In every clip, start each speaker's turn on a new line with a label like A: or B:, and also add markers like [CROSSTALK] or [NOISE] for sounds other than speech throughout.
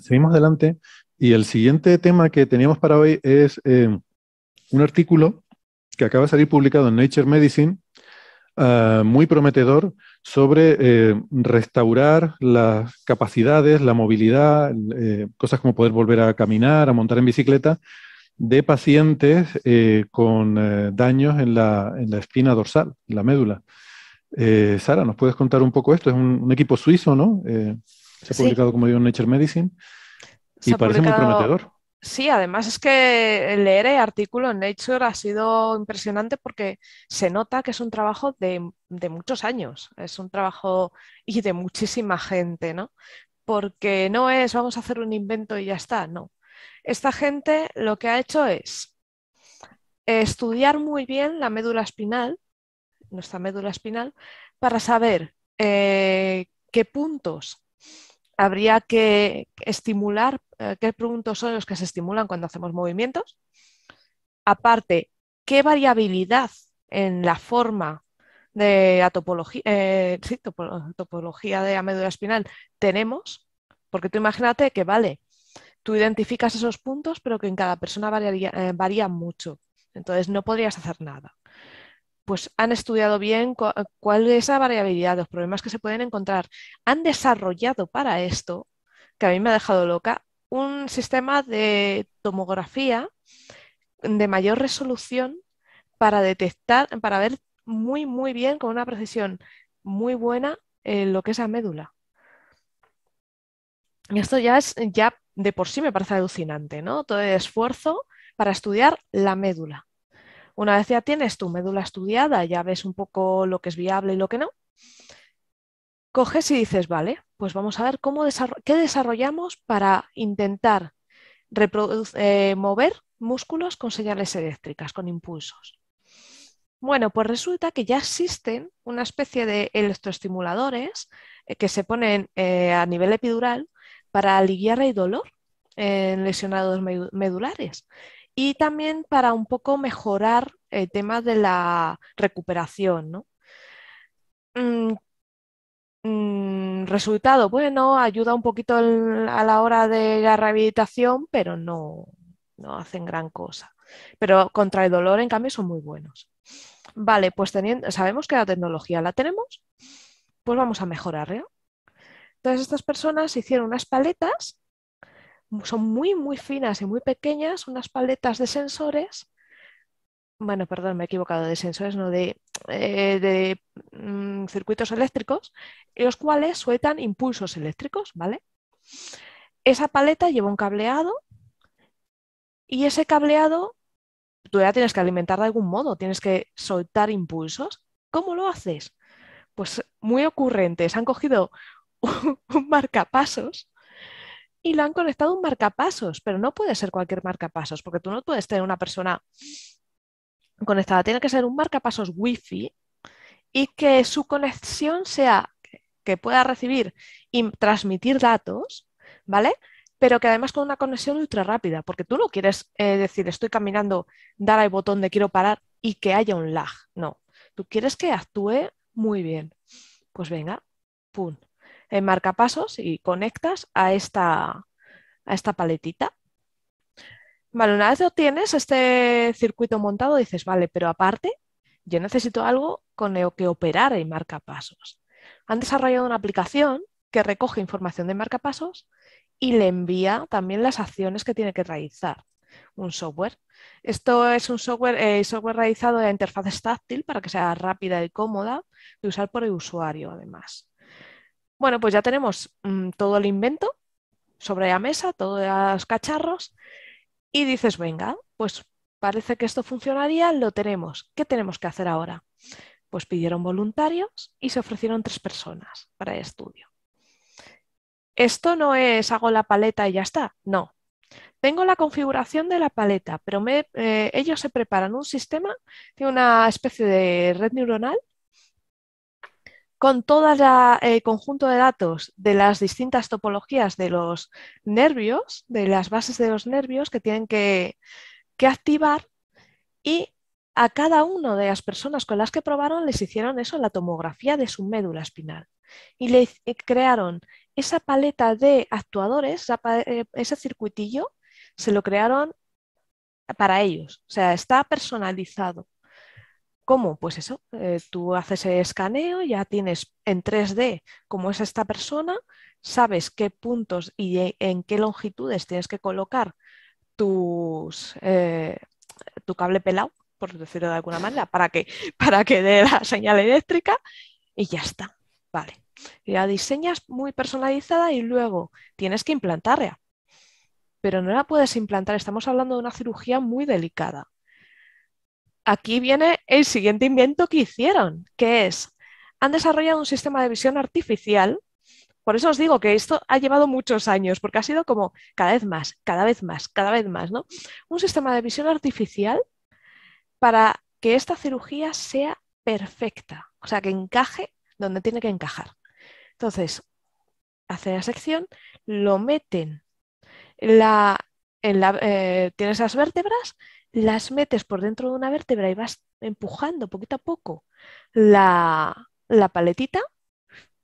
A: Seguimos adelante. Y el siguiente tema que teníamos para hoy es eh, un artículo que acaba de salir publicado en Nature Medicine, ah, muy prometedor, sobre eh, restaurar las capacidades, la movilidad, eh, cosas como poder volver a caminar, a montar en bicicleta, de pacientes con daños en la, espina dorsal, en la médula. Sara, ¿nos puedes contar un poco esto? Es un equipo suizo, ¿no? Se ha publicado, como digo, en Nature Medicine y parece muy prometedor.
B: Sí, además es que leer el artículo en Nature ha sido impresionante porque se nota que es un trabajo de, muchos años, es un trabajo y de muchísima gente, ¿no? Porque no es vamos a hacer un invento y ya está, no. Esta gente lo que ha hecho es estudiar muy bien la médula espinal, nuestra médula espinal, para saber eh, qué puntos habría que estimular eh, qué puntos son los que se estimulan cuando hacemos movimientos. Aparte, qué variabilidad en la forma de la topología, eh, topología de la médula espinal tenemos, porque tú imagínate que, vale, tú identificas esos puntos, pero que en cada persona eh, varía mucho. Entonces no podrías hacer nada pues han estudiado bien cuál es esa variabilidad, los problemas que se pueden encontrar. Han desarrollado para esto, que a mí me ha dejado loca, un sistema de tomografía de mayor resolución para detectar, para ver muy, muy bien, con una precisión muy buena, eh, lo que es la médula. Y esto ya es, ya de por sí me parece alucinante, ¿no? Todo el esfuerzo para estudiar la médula. Una vez ya tienes tu médula estudiada, ya ves un poco lo que es viable y lo que no, coges y dices, vale, pues vamos a ver cómo qué desarrollamos para intentar eh, mover músculos con señales eléctricas, con impulsos. Bueno, pues resulta que ya existen una especie de electroestimuladores eh, que se ponen eh, a nivel epidural para aliviar el dolor en lesionados medulares y también para un poco mejorar el eh, tema de la recuperación, ¿no? Mm, mm, resultado, bueno, ayuda un poquito a la hora de la rehabilitación, pero no, hacen gran cosa. Pero contra el dolor, en cambio, son muy buenos. Vale, pues sabemos que la tecnología la tenemos, pues vamos a mejorarla. Entonces, estas personas hicieron unas paletas son muy, muy finas y muy pequeñas, unas paletas de sensores. Bueno, perdón, me he equivocado, de sensores, no, de, eh, mm, circuitos eléctricos, los cuales sueltan impulsos eléctricos, ¿vale? Esa paleta lleva un cableado y ese cableado tú ya tienes que alimentar de algún modo, tienes que soltar impulsos. ¿Cómo lo haces? Pues muy ocurrentes. Han cogido [LAUGHS] un marcapasos y lo han conectado un marcapasos, pero no puede ser cualquier marcapasos, porque tú no puedes tener una persona conectada, tiene que ser un marcapasos wifi y que su conexión sea que pueda recibir y transmitir datos, ¿vale? Pero que además con una conexión ultra rápida, porque tú no quieres eh, decir estoy caminando, dar al botón de quiero parar y que haya un lag, no. Tú quieres que actúe muy bien. Pues venga, pum, en marcapasos y conectas a esta, paletita. una vez obtienes este circuito montado, dices, vale, pero aparte, yo necesito algo con lo que operar en marcapasos. Han desarrollado una aplicación que recoge información de marcapasos y le envía también las acciones que tiene que realizar un software. Esto es un software, eh, software realizado de interfaz táctil para que sea rápida y cómoda de usar por el usuario, además. Bueno, pues ya tenemos mm, todo el invento sobre la mesa, todos los cacharros, y dices, venga, pues parece que esto funcionaría, lo tenemos. ¿Qué tenemos que hacer ahora? Pues pidieron voluntarios y se ofrecieron tres personas para el estudio. Esto no es hago la paleta y ya está, no. Tengo la configuración de la paleta, pero me, eh, ellos se preparan un sistema, tiene una especie de red neuronal con todo el eh, conjunto de datos de las distintas topologías de los nervios, de las bases de los nervios que tienen que, activar y a cada una de las personas con las que probaron les hicieron eso, la tomografía de su médula espinal. Y le eh, crearon esa paleta de actuadores, eh, ese circuitillo, se lo crearon para ellos. O sea, está personalizado. ¿Cómo? Pues eso, eh, tú haces el escaneo, ya tienes en 3D cómo es esta persona, sabes qué puntos y e, en qué longitudes tienes que colocar tus, eh, tu cable pelado, por decirlo de alguna manera, para que, [LAUGHS] para que dé la señal eléctrica y ya está. Vale. ya la diseñas muy personalizada y luego tienes que implantarla. Pero no la puedes implantar, estamos hablando de una cirugía muy delicada aquí viene el siguiente invento que hicieron, que es, han desarrollado un sistema de visión artificial. Por eso os digo que esto ha llevado muchos años, porque ha sido como cada vez más, cada vez más, cada vez más, ¿no? Un sistema de visión artificial para que esta cirugía sea perfecta, o sea, que encaje donde tiene que encajar. Entonces, hace la sección, lo meten la, en la, eh, tiene esas vértebras las metes por dentro de una vértebra y vas empujando poquito a poco la, paletita,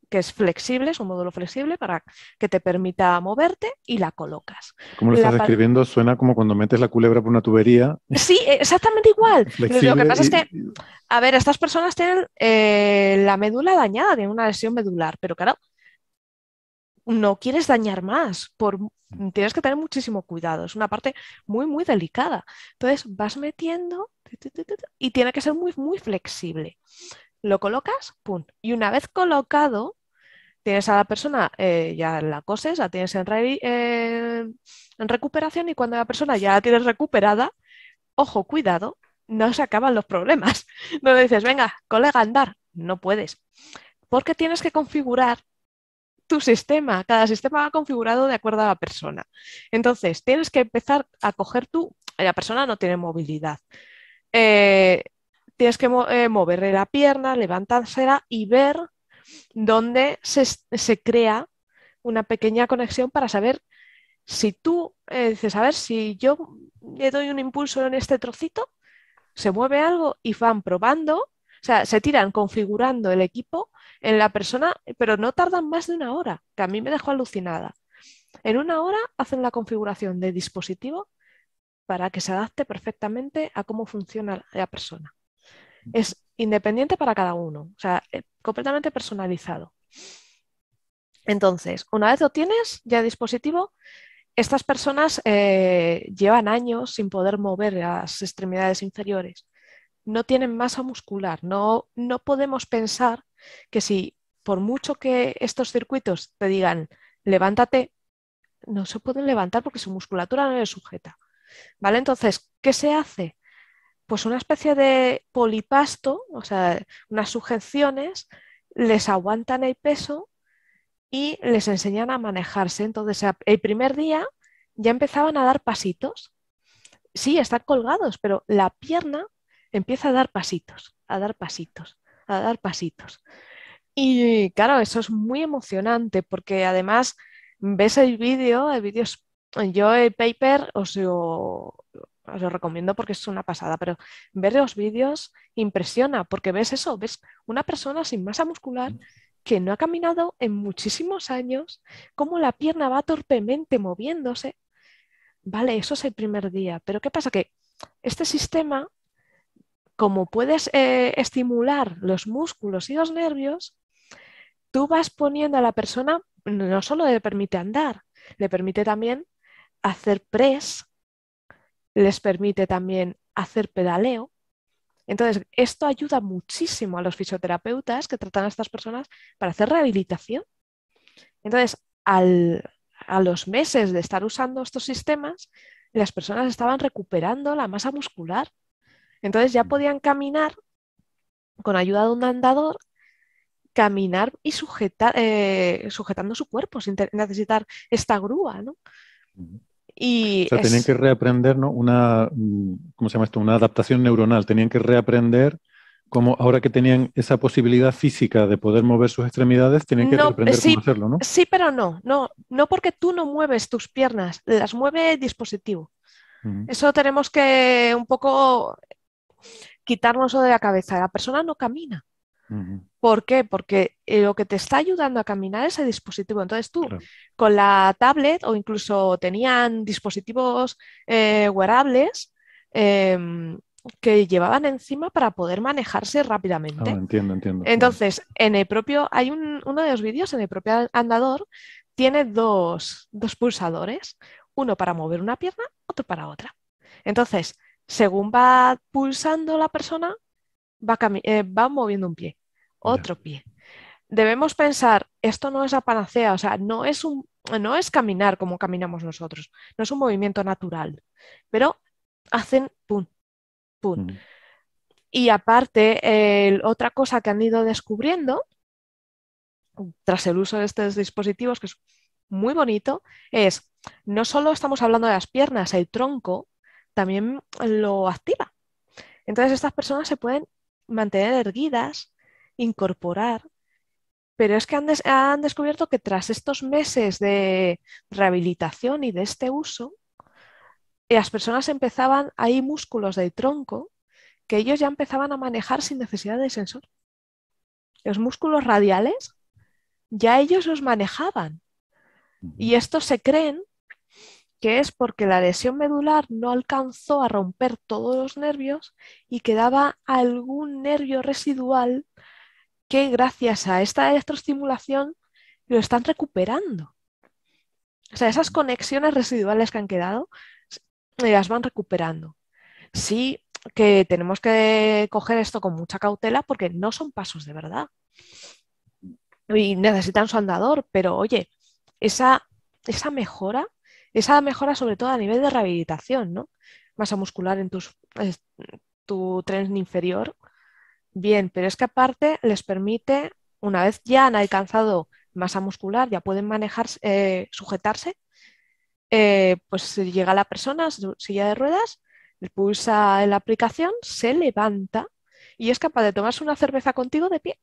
B: que es flexible, es un módulo flexible para que te permita moverte y la colocas. Como lo estás describiendo,
A: suena como cuando metes la culebra por una tubería.
B: Sí, e, exactamente igual. lo que pasa es que, a ver, estas personas tienen eh, la médula dañada, tienen una lesión medular, pero claro, no quieres dañar más, mm. tienes que tener muchísimo cuidado, es una parte muy, muy delicada. Entonces vas metiendo y tiene que ser muy, muy flexible. Lo colocas, pum, y una vez colocado, tienes a la persona, eh, ya la coses, la tienes en, eh, en recuperación y cuando la persona ya la tienes recuperada, ojo, cuidado, no se acaban los problemas. [LAUGHS] No le dices, venga, colega, andar, no puedes. Porque tienes que configurar sistema, cada sistema va configurado de acuerdo a la persona. Entonces, tienes que empezar a coger tú, la persona no tiene movilidad. Eh, tienes que eh, moverle la pierna, levantársela y ver dónde se, crea una pequeña conexión para saber si tú eh, dices, a ver, si yo le doy un impulso en este trocito, se mueve algo y van probando, o sea, se tiran configurando el equipo en la persona, pero no tardan más de una hora, que a mí me dejó alucinada. En una hora hacen la configuración de dispositivo para que se adapte perfectamente a cómo funciona la persona. Es independiente para cada uno, o sea, eh, completamente personalizado. Entonces, una vez lo tienes ya dispositivo, estas personas eh, llevan años sin poder mover las extremidades inferiores, no tienen masa muscular, no, no podemos pensar que si por mucho que estos circuitos te digan levántate, no se pueden levantar porque su musculatura no es sujeta. ¿Vale? Entonces, ¿qué se hace? Pues una especie de polipasto, o sea, unas sujeciones, les aguantan el peso y les enseñan a manejarse. Entonces, el primer día ya empezaban a dar pasitos. Sí, están colgados, pero la pierna empieza a dar pasitos, a dar pasitos dar pasitos. Y claro, eso es muy emocionante porque además ves el vídeo, el Yo el paper os lo, recomiendo porque es una pasada, pero ver los vídeos impresiona porque ves eso, ves una persona sin masa muscular mm. que no ha caminado en muchísimos años, como la pierna va torpemente moviéndose. Vale, eso es el primer día, pero ¿qué pasa? Que este sistema como puedes eh, estimular los músculos y los nervios, tú vas poniendo a la persona, no solo le permite andar, le permite también hacer press, les permite también hacer pedaleo. Entonces, esto ayuda muchísimo a los fisioterapeutas que tratan a estas personas para hacer rehabilitación. Entonces, a los meses de estar usando estos sistemas, las personas estaban recuperando la masa muscular entonces ya podían caminar con ayuda de un andador, caminar y sujetar, eh, sujetando su cuerpo sin necesitar esta grúa, ¿no? Y o sea, tenían que
A: reaprender, ¿no? Una, mm, ¿cómo se llama esto? Una adaptación neuronal. Tenían que reaprender como ahora que tenían esa posibilidad física de poder mover sus extremidades, tenían que reaprender cómo hacerlo, ¿no?
B: Sí, pero no, no, no porque tú no mueves tus piernas, las mueve el dispositivo. Eso tenemos que un poco quitarnos de la cabeza, la persona no camina. ¿Por qué? Porque eh, lo que te está ayudando a caminar es el dispositivo. Entonces tú con la tablet o incluso tenían dispositivos eh, wearables em, que llevaban encima para poder manejarse rápidamente.
A: Ah, entiendo, entiendo.
B: Entonces, en el propio, hay uno de los vídeos en el propio andador, tiene dos, dos pulsadores, uno para mover una pierna, otro para otra. Entonces, según va pulsando la persona, va, eh, va moviendo un pie, otro pie. Debemos pensar, esto no es la panacea, o sea, no es, un, no es caminar como caminamos nosotros, no es un movimiento natural, pero hacen pum, pum. Mm. Y aparte, otra cosa que han ido descubriendo tras el uso de estos dispositivos, que es muy bonito, es no solo estamos hablando de las piernas, el tronco también lo activa. Entonces estas personas se pueden mantener erguidas, incorporar, pero es que han, descubierto que tras estos meses de rehabilitación y de este uso, las personas empezaban, hay músculos del tronco que ellos ya empezaban a manejar sin necesidad de sensor. Los músculos radiales ya ellos los manejaban. Y estos se creen que es porque la lesión medular no alcanzó a romper todos los nervios y quedaba algún nervio residual que gracias a esta electroestimulación lo están recuperando. O sea, esas conexiones residuales que han quedado eh, las van recuperando. Sí que tenemos que coger esto con mucha cautela porque no son pasos de verdad. Y necesitan su andador, pero oye, esa, esa mejora esa mejora sobre todo a nivel de rehabilitación, ¿no? Masa muscular en tus, tu tren inferior. Bien, pero es que aparte les permite, una vez ya han alcanzado masa muscular, ya pueden manejarse, eh, sujetarse, eh, pues llega la persona, silla de ruedas, le pulsa en la aplicación, se levanta y es capaz de tomarse una cerveza contigo de pie.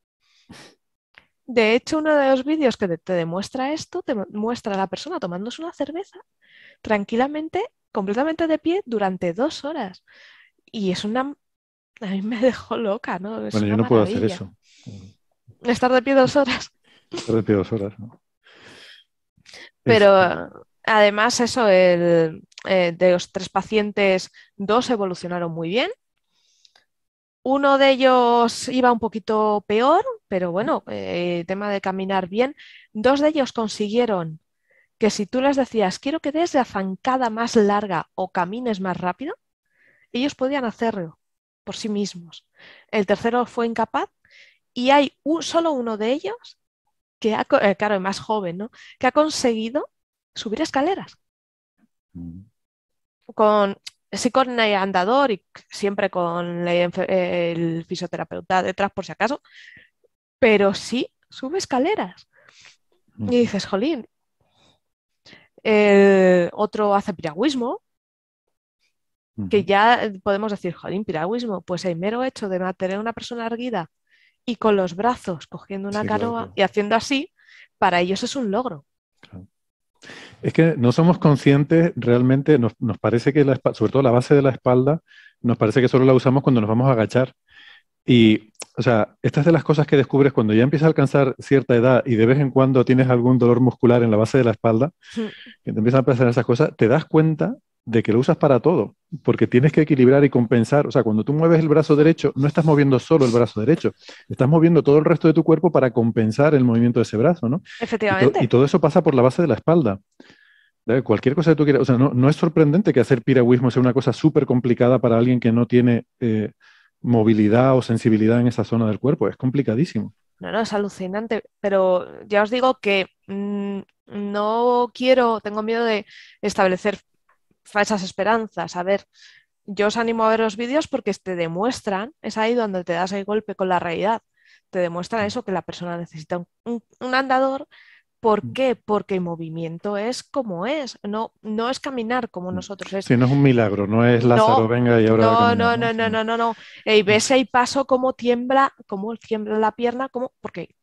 B: De hecho, uno de los vídeos que te, demuestra esto, te muestra a la persona tomándose una cerveza tranquilamente, completamente de pie, durante dos horas. Y es una... A mí me [LAUGHS] dejó loca, ¿no? bueno, yo no puedo hacer eso. Estar de pie dos horas.
A: Estar de pie dos horas, ¿no?
B: Pero además eso, el, eh, de los tres pacientes, dos evolucionaron muy bien. Uno de ellos iba un poquito peor, pero bueno, eh, tema de caminar bien. Dos de ellos consiguieron que si tú les decías, quiero que des la zancada más larga o camines más rápido, ellos podían hacerlo por sí mismos. El tercero fue incapaz y hay un, solo uno de ellos, que ha, eh, claro, el más joven, que ha conseguido subir escaleras. Mm. Con, sí con andador y siempre con eh, el, fisioterapeuta detrás por si acaso, pero sí sube escaleras. Y dices, jolín, eh, otro hace piragüismo, que ya podemos decir, jolín, piragüismo, pues el mero hecho de mantener una persona erguida y con los brazos cogiendo una canoa y haciendo así, para ellos es un logro.
A: Es que no somos conscientes realmente, nos, parece que sobre todo la base de la espalda, nos parece que solo la usamos cuando nos vamos a agachar. Y, o sea, estas de las cosas que descubres cuando ya empiezas a alcanzar cierta edad y de vez en cuando tienes algún dolor muscular en la base de la espalda, que te empiezan a pasar esas cosas, te das cuenta de que lo usas para todo, porque tienes que equilibrar y compensar. O sea, cuando tú mueves el brazo derecho, no estás moviendo solo el brazo derecho, estás moviendo todo el resto de tu cuerpo para compensar el movimiento de ese brazo, ¿no?
B: Efectivamente. Y,
A: todo eso pasa por la base de la espalda. Cualquier cosa que tú quieras. O sea, no, es sorprendente que hacer piragüismo sea una cosa súper complicada para alguien que no tiene eh, movilidad o sensibilidad en esa zona del cuerpo. Es complicadísimo.
B: No, no, es alucinante, pero ya os digo que mm, no quiero, tengo miedo de establecer falsas esperanzas. A ver, yo os animo a ver los vídeos porque te demuestran, es ahí donde te das el golpe con la realidad, te demuestran mm. eso, que la persona necesita un andador, ¿Por mm. qué? Porque el movimiento es como es, no, no es caminar como mm. nosotros. Es... no
A: es un milagro, no es Lázaro, venga y ahora. No, no,
B: no, no, no, no, no. Y mm. ves ahí paso cómo tiembla, cómo tiembla la pierna, porque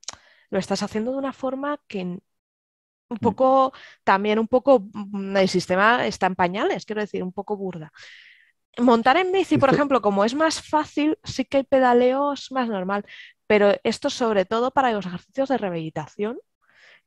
B: lo estás haciendo de una forma que un poco, también un poco, el sistema está en pañales, quiero decir, un poco burda. Montar en bici, por ejemplo, como es más fácil, sí que el pedaleo es más normal, pero esto sobre todo para los ejercicios de rehabilitación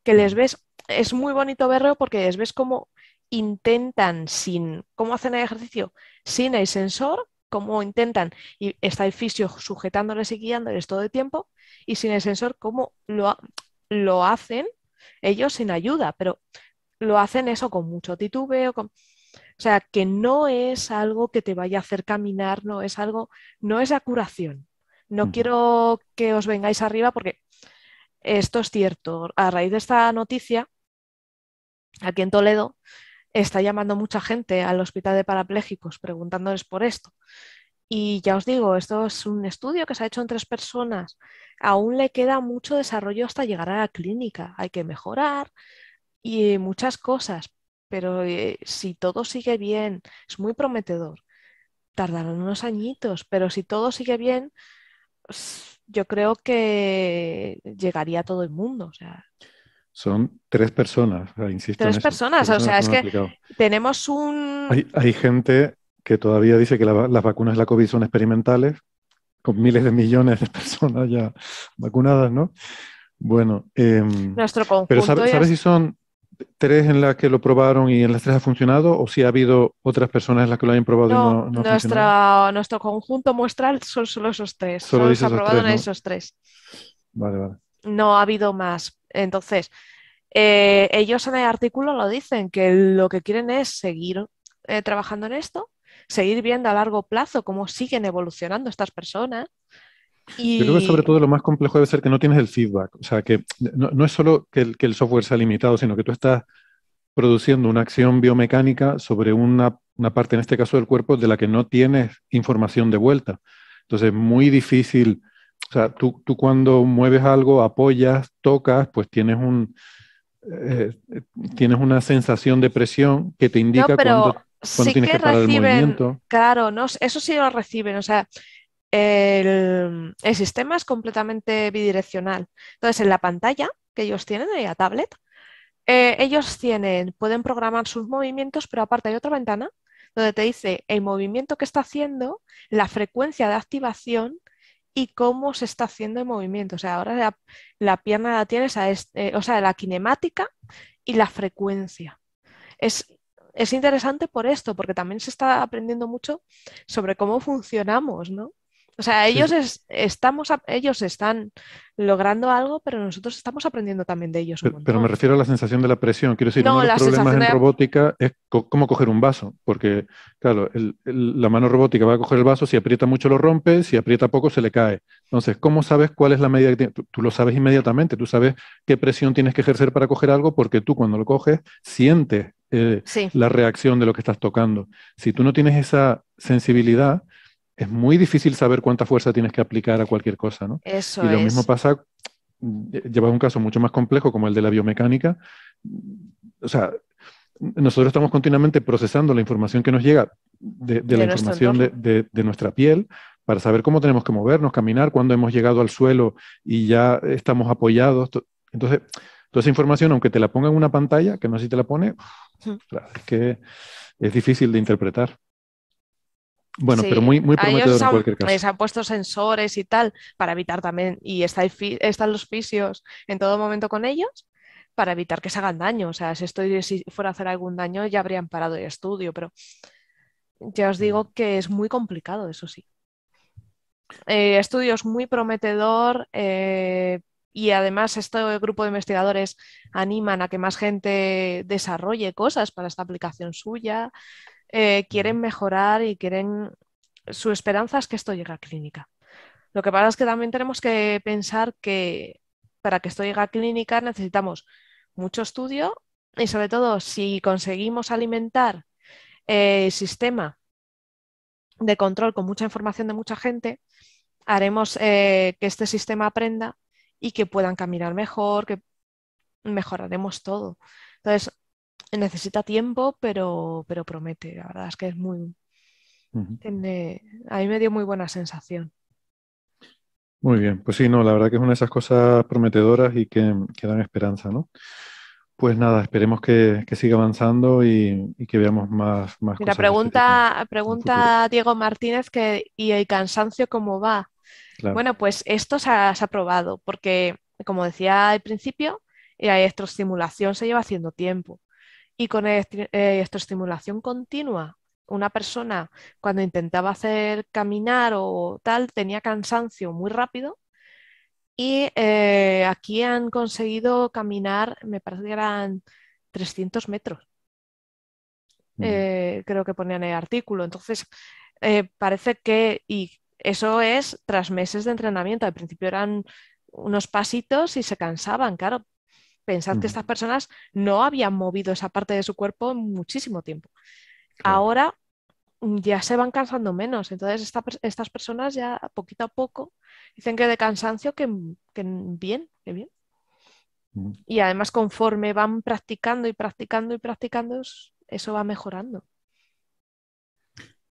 B: que les mm. ves, es muy bonito verlo porque les ves cómo intentan sin, cómo hacen el ejercicio sin el sensor, cómo intentan, y está el fisio sujetándoles y guiándoles todo el tiempo, y sin el sensor, cómo lo, lo hacen ellos sin ayuda, pero lo hacen eso con mucho titubeo, con... O sea, que no es algo que te vaya a hacer caminar, no es algo, no es la curación. No mm. quiero que os vengáis arriba porque esto es cierto. A raíz de esta noticia, aquí en Toledo, está llamando mucha gente al hospital de parapléjicos preguntándoles por esto. Y ya os digo, esto es un estudio que se ha hecho en tres personas. Aún le queda mucho desarrollo hasta llegar a la clínica. Hay que mejorar y muchas cosas. Pero eh, si todo sigue bien, es muy prometedor. Tardarán unos añitos, pero si todo sigue bien, yo creo que llegaría a todo el mundo.
A: Son tres personas, insisto. Tres personas, o sea, es que
B: tenemos un...
A: Hay, hay, gente que todavía dice que las vacunas de la COVID son experimentales, con miles de millones de [LAUGHS] personas ya vacunadas, ¿no? Bueno, em,
B: Nuestro conjunto pero ¿sabes si
A: son tres en las que lo probaron y en las tres ha funcionado o si ha habido otras personas en las que lo hayan probado y no,
B: Nuestro conjunto muestral son solo esos tres. Solo, se ha probado en esos tres. Vale, vale. No ha habido más. Entonces, eh, ellos en el artículo lo dicen, que lo que quieren es seguir eh, trabajando en esto, seguir viendo a largo plazo cómo siguen evolucionando estas personas yo creo que sobre todo
A: lo más complejo debe ser que no tienes el feedback. O sea, que no, es solo que el, software sea limitado, sino que tú estás produciendo una acción biomecánica sobre una, parte, en este caso del cuerpo, de la que no tienes información de vuelta. Entonces, es muy difícil. O sea, tú, tú cuando mueves algo, apoyas, tocas, pues tienes un, eh, tienes una sensación de presión que te indica cuando, cuando tienes que, parar el movimiento.
B: Claro, no, eso sí lo reciben. O sea, el, sistema es completamente bidireccional. Entonces, en la pantalla que ellos tienen, en la tablet, eh, ellos tienen, pueden programar sus movimientos, pero aparte hay otra ventana donde te dice el movimiento que está haciendo, la frecuencia de activación y cómo se está haciendo el movimiento. O sea, ahora la, pierna la tienes, a este, eh, o sea, la cinemática y la frecuencia. es interesante por esto, porque también se está aprendiendo mucho sobre cómo funcionamos, ¿no? O sea, ellos, estamos, ellos están logrando algo, pero nosotros estamos aprendiendo también de ellos.
A: pero, me refiero a la sensación de la presión. Quiero decir, no, uno de los problemas en robótica es cómo coger un vaso, porque, claro, la mano robótica va a coger el vaso, si aprieta mucho lo rompe, si aprieta poco se le cae. Entonces, ¿cómo sabes cuál es la medida que Tú, lo sabes inmediatamente, tú sabes qué presión tienes que ejercer para coger algo, porque tú cuando lo coges sientes eh, la reacción de lo que estás tocando. Si tú no tienes esa sensibilidad, es muy difícil saber cuánta fuerza tienes que aplicar a cualquier cosa, ¿no? Eso y lo mismo pasa, llevas un caso mucho más complejo como el de la biomecánica. O sea, nosotros estamos continuamente procesando la información que nos llega de, la información de, nuestra piel para saber cómo tenemos que movernos, caminar, cuándo hemos llegado al suelo y ya estamos apoyados. Entonces, toda esa información, aunque te la ponga en una pantalla, que no sé si te la pone, es que es difícil de interpretar. Bueno, pero muy, prometedor en cualquier caso. Les
B: han puesto sensores y tal para evitar también, y están los fisios en todo momento con ellos para evitar que se hagan daño. O sea, si, estoy, fuera a hacer algún daño ya habrían parado el estudio, pero ya os digo que es muy complicado, eso sí. Eh, estudio es muy prometedor eh, y además este grupo de investigadores animan a que más gente desarrolle cosas para esta aplicación suya. Eh, quieren mejorar y quieren, su esperanza es que esto llegue a clínica. Lo que pasa es que también tenemos que pensar que para que esto llegue a clínica necesitamos mucho estudio y sobre todo si conseguimos alimentar eh, el sistema de control con mucha información de mucha gente, haremos eh, que este sistema aprenda y que puedan caminar mejor, que mejoraremos todo. Entonces, necesita tiempo, pero, pero promete. La verdad es que es muy... a mí me dio muy buena sensación.
A: Muy bien, pues sí, no, la verdad que es una de esas cosas prometedoras y que, que dan esperanza, ¿no? Pues nada, esperemos que, siga avanzando y, que veamos más, más Mira,
B: pregunta, pregunta Diego Martínez que, y el cansancio, ¿cómo va? Bueno, pues esto se ha, probado, porque como decía al principio, la eh, electroestimulación se lleva haciendo tiempo. Y con eh, estimulación continua, una persona cuando intentaba hacer caminar o tal tenía cansancio muy rápido y eh, aquí han conseguido caminar, me parece que eran 300 metros. Eh, creo que ponían el artículo. Entonces, parece que, y eso es tras meses de entrenamiento, al principio eran unos pasitos y se cansaban, claro, Pensad que estas personas no habían movido esa parte de su cuerpo en muchísimo tiempo. Ahora mm, ya se van cansando menos, entonces estas personas ya poquito a poco dicen que de cansancio que, bien, que bien. Y además conforme van practicando y practicando y practicando, eso va mejorando.